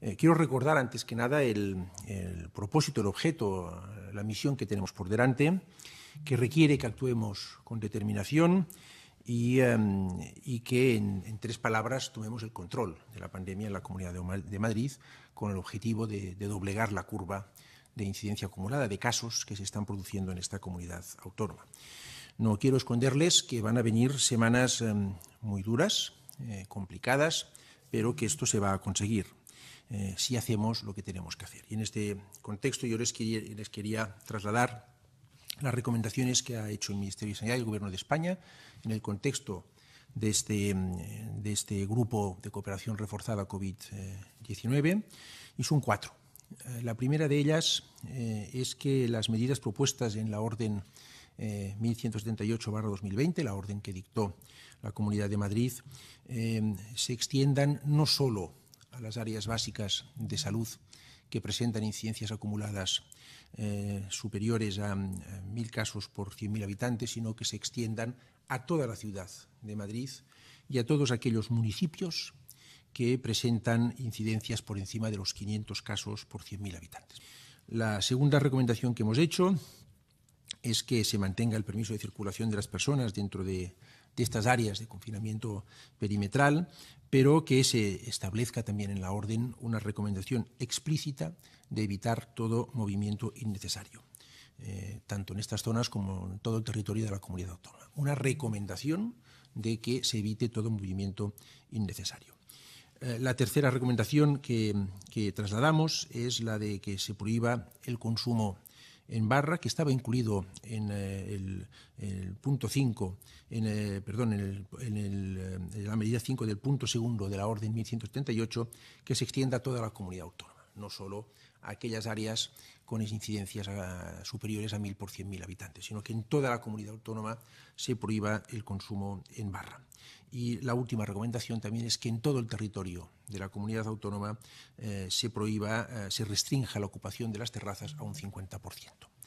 Eh, quiero recordar antes que nada el, propósito, el objeto, la misión que tenemos por delante, que requiere que actuemos con determinación y, em, que en, tres palabras tomemos el control de la pandemia en la Comunidad de, Madrid con el objetivo de, doblegar la curva de incidencia acumulada de casos que se están produciendo en esta comunidad autónoma. No quiero esconderles que van a venir semanas em, muy duras, eh, complicadas, pero que esto se va a conseguir. Eh, si hacemos lo que tenemos que hacer. Y en este contexto yo les quería, trasladar las recomendaciones que ha hecho el Ministerio de Sanidad y el Gobierno de España en el contexto de este, de este grupo de cooperación reforzada COVID-19 y son cuatro. Eh, la primera de ellas eh, es que las medidas propuestas en la orden eh, 1178-2020, la orden que dictó la Comunidad de Madrid, se extiendan no solo a las áreas básicas de salud que presentan incidencias acumuladas eh, superiores mm, a, mil casos por 100.000 habitantes, sino que se extiendan a toda la ciudad de Madrid y a todos aquellos municipios que presentan incidencias por encima de los 500 casos por 100.000 habitantes. La segunda recomendación que hemos hecho es que se mantenga el permiso de circulación de las personas dentro de de estas áreas de confinamiento perimetral, pero que se establezca también en la orden una recomendación explícita de evitar todo movimiento innecesario, eh, tanto en estas zonas como en todo el territorio de la comunidad autónoma. Una recomendación de que se evite todo movimiento innecesario. Eh, la tercera recomendación que, que, trasladamos es la de que se prohíba el consumo en barra, que estaba incluido en eh, el, punto 5, en, eh, perdón, en, eh, la medida 5 del punto segundo de la orden 1178, que se extienda a toda la comunidad autónoma, no solo aquellas áreas con incidencias ah, superiores a 1.000 por 100.000 habitantes, sino que en toda la comunidad autónoma se prohíba el consumo en barra. Y la última recomendación también es que en todo el territorio de la comunidad autónoma eh, se prohíba, eh, se restrinja la ocupación de las terrazas a un 50%.